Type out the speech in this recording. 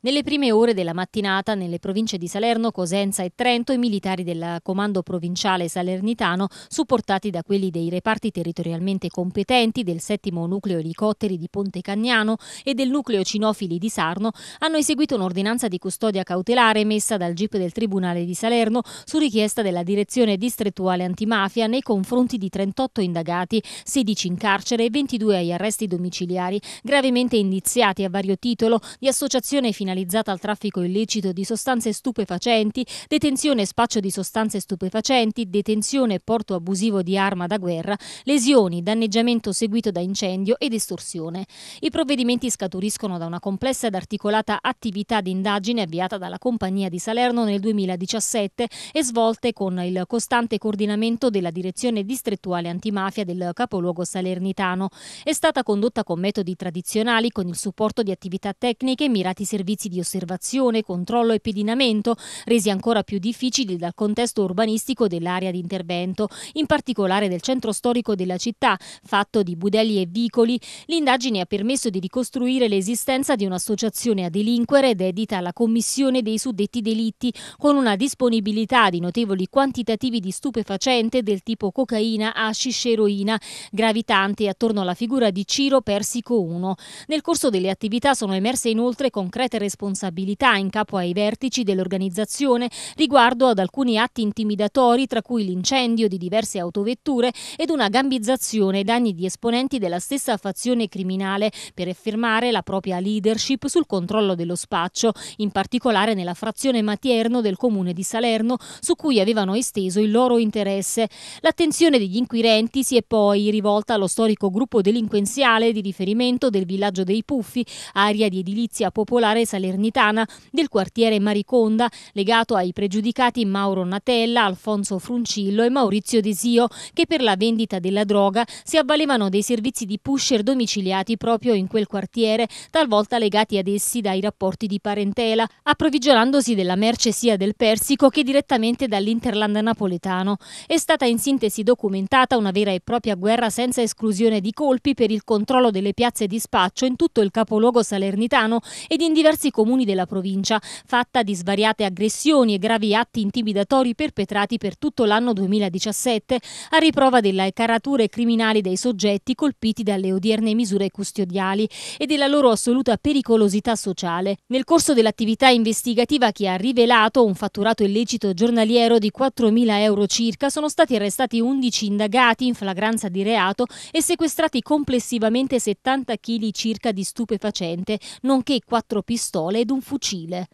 Nelle prime ore della mattinata, nelle province di Salerno, Cosenza e Trento, i militari del comando provinciale salernitano, supportati da quelli dei reparti territorialmente competenti del settimo nucleo elicotteri di Ponte Cagnano e del nucleo cinofili di Sarno, hanno eseguito un'ordinanza di custodia cautelare emessa dal GIP del Tribunale di Salerno su richiesta della direzione distrettuale antimafia nei confronti di 38 indagati, 16 in carcere e 22 agli arresti domiciliari, gravemente indiziati a vario titolo di associazione finanziaria finalizzata al traffico illecito di sostanze stupefacenti, detenzione e spaccio di sostanze stupefacenti, detenzione e porto abusivo di arma da guerra, lesioni, danneggiamento seguito da incendio ed estorsione. I provvedimenti scaturiscono da una complessa ed articolata attività di indagine avviata dalla Compagnia di Salerno nel 2017 e svolte con il costante coordinamento della Direzione distrettuale antimafia del capoluogo salernitano. È stata condotta con metodi tradizionali con il supporto di attività tecniche e mirati servizi servizi di osservazione, controllo e pedinamento, resi ancora più difficili dal contesto urbanistico dell'area di intervento, in particolare del centro storico della città, fatto di budelli e vicoli. L'indagine ha permesso di ricostruire l'esistenza di un'associazione a delinquere dedita alla commissione dei suddetti delitti, con una disponibilità di notevoli quantitativi di stupefacente del tipo cocaina, hashish, eroina, gravitante attorno alla figura di Ciro Persico I. Nel corso delle attività sono emerse inoltre concrete responsabilità in capo ai vertici dell'organizzazione riguardo ad alcuni atti intimidatori tra cui l'incendio di diverse autovetture ed una gambizzazione ai danni di esponenti della stessa fazione criminale per affermare la propria leadership sul controllo dello spaccio, in particolare nella frazione Matierno del comune di Salerno su cui avevano esteso il loro interesse. L'attenzione degli inquirenti si è poi rivolta allo storico gruppo delinquenziale di riferimento del villaggio dei Puffi, area di edilizia popolare San salernitana del quartiere Mariconda, legato ai pregiudicati Mauro Natella, Alfonso Fruncillo e Maurizio Desio, che per la vendita della droga si avvalevano dei servizi di pusher domiciliati proprio in quel quartiere, talvolta legati ad essi dai rapporti di parentela, approvvigionandosi della merce sia del Persico che direttamente dall'Interland napoletano. È stata in sintesi documentata una vera e propria guerra senza esclusione di colpi per il controllo delle piazze di spaccio in tutto il capoluogo salernitano ed in diversi diversi comuni della provincia, fatta di svariate aggressioni e gravi atti intimidatori perpetrati per tutto l'anno 2017, a riprova delle carature criminali dei soggetti colpiti dalle odierne misure custodiali e della loro assoluta pericolosità sociale. Nel corso dell'attività investigativa che ha rivelato un fatturato illecito giornaliero di 4.000 euro circa, sono stati arrestati 11 indagati in flagranza di reato e sequestrati complessivamente 70 kg circa di stupefacente, nonché 4 pistole pistola ed un fucile